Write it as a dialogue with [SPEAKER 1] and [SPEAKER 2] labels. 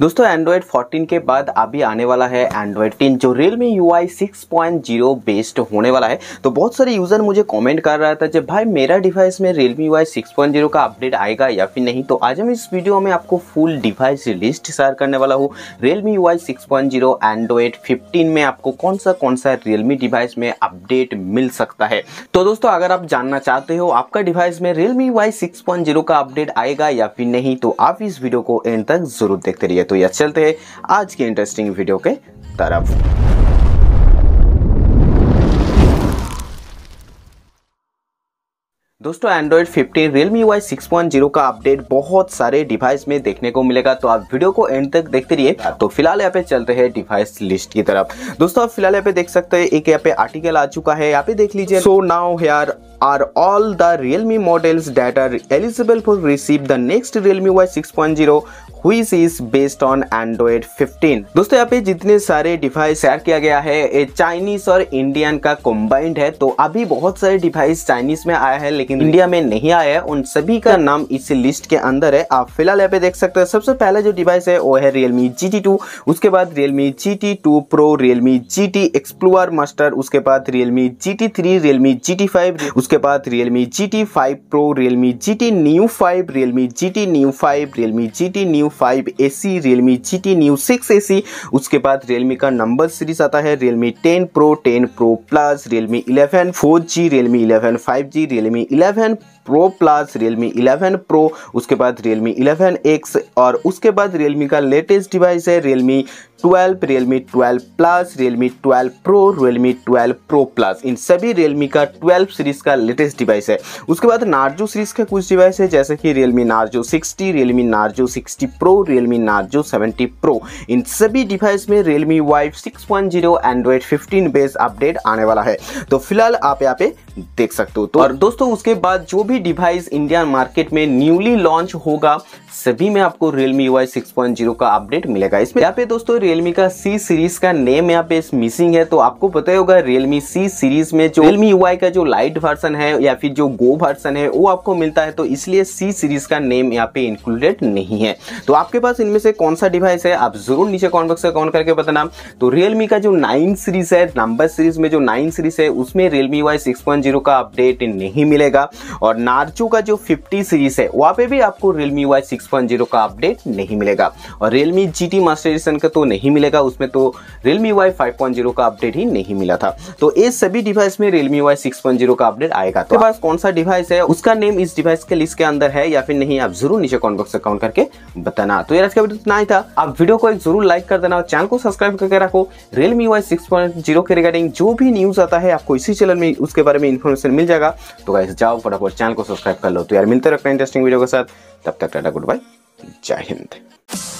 [SPEAKER 1] दोस्तों एंड्रॉयड 14 के बाद अभी आने वाला है एंड्रॉयड 10 जो Realme U I six based होने वाला है तो बहुत सारे यूज़र मुझे कमेंट कर रहा था जब भाई मेरा डिवाइस में रियलमी यू आई का अपडेट आएगा या फिर नहीं तो आज हम इस वीडियो में आपको फुल डिवाइस लिस्ट शेयर करने वाला हूँ Realme U I six point fifteen में आपको कौन सा कौन सा रियलमी डिवाइस में अपडेट मिल सकता है तो दोस्तों अगर आप जानना चाहते हो आपका डिवाइस में रियल मी यू आई का अपडेट आएगा या फिर नहीं तो आप इस वीडियो को एंड तक जरूर देखते रहिए है तो यह चलते हैं आज की इंटरेस्टिंग वीडियो के तरफ दोस्तों एंड्रॉइड 15 रियलमी वाई सिक्स का अपडेट बहुत सारे डिवाइस में देखने को मिलेगा तो आप वीडियो को एंड तक देखते रहिए तो फिलहाल यहाँ पे चलते हैं डिवाइस लिस्ट की तरफ दोस्तों आप फिलहाल यहाँ पे देख सकते हैं एक यहाँ पे आर्टिकल आ चुका है यहाँ पे देख लीजिए so now here are all the Realme models that are eligible for receive the next Realme Y 6.0 which is based on Android 15. दोस्तों यहाँ पे जितने सारे डिवाइस शेयर किया गया है ये चाइनीज और इंडियन का कॉम्बाइंड है तो अभी बहुत सारे डिवाइस चाइनीज में आया है लेकिन इंडिया में नहीं आया है उन सभी का नाम इस लिस्ट के अंदर है आप फिलहाल यहाँ पे देख सकते हैं सबसे पहला जो डिवाइस है वो है रियलमी जी उसके बाद Realme G two pro Realme G T explore master उसके बाद Realme G T three Realme G T five उसके बाद Realme GT 5 Pro, Realme GT New 5, Realme GT New 5, Realme GT New 5 AC, Realme GT New 6 AC, उसके बाद Realme का number series आता है Realme 10 Pro, 10 Pro Plus, Realme 11 4G, Realme 11 5G, Realme 11 pro plus Realme 11 pro उसके बाद Realme 11X और उसके बाद रियलमी का लेटेस्ट डिवाइस है Realme 12 Realme 12 plus Realme 12 pro Realme 12 pro plus इन सभी रियलमी का 12 सीरीज का का लेटेस्ट डिवाइस है उसके बाद नार्जो सीरीज का कुछ डिवाइस है जैसे कि Realme Narzo sixty Realme Narzo sixty pro Realme Narzo seventy pro इन सभी डिवाइस में रियलमी वाइव six one zero Android fifteen base update आने वाला है तो फिलहाल आप यहाँ पे देख सकते हो तो और दोस्तों उसके बाद जो भी डिवाइस इंडियन मार्केट में न्यूली लॉन्च होगा सभी में आपको Realme UI 6.0 का अपडेट मिलेगा इसमें यहाँ पे दोस्तों रियलमी का सी सीरीज का नेम यहाँ पे मिसिंग है तो आपको पता होगा रियलमी सी सीरीज में जो रियलमी वाई का जो लाइट वर्स वर्सन है या फिर जो गो वर्सन है वो आपको मिलता है तो इसलिए सी सीरीज़ का नेम यहाँ पे इंक्लूडेड नहीं है तो आपके पास इनमें से कौन सा डिवाइस है आप ज़रूर नीचे कॉमेंट बॉक्स में करके बताना तो रियलमी का जो नाइन सीरीज़ है नंबर सीरीज़ में जो नाइन सीरीज़ है उसमें रियलमी वाई सिक्स का अपडेट नहीं मिलेगा और नार्चो का जो फिफ्टी सीरीज़ है वहाँ पर भी आपको रियलमी वाई सिक्स का अपडेट नहीं मिलेगा और Realme G T master edition का तो नहीं मिलेगा उसमें तो रियलमी वाई फाइव का अपडेट ही नहीं मिला था तो ये सभी डिवाइस में रियलमी वाई सिक्स का अपडेट आएगा तो पास कौन सा डिवाइस है उसका नेम इस डिवाइस के लिस्ट के अंदर है या फिर नहीं आप जरूर नीचे कॉमेंट बॉक्स अकाउंट करके बताना तो यार आज का वीडियो इतना ही था आप वीडियो को एक जरूर लाइक कर देना और चैनल को सब्सक्राइब करके रखो रियलमी वाई सिक्स के रिगार्डिंग जो भी न्यूज आता है आपको इसी चैनल में उसके बारे में इन्फॉर्मेशन मिल जाएगा तो गाइस जाओ फटाफट चैनल को सब्सक्राइब कर लो तो यार मिलते हैं इंटरेस्टिंग वीडियो के साथ तब तक टाटा गुड बाय जय हिंद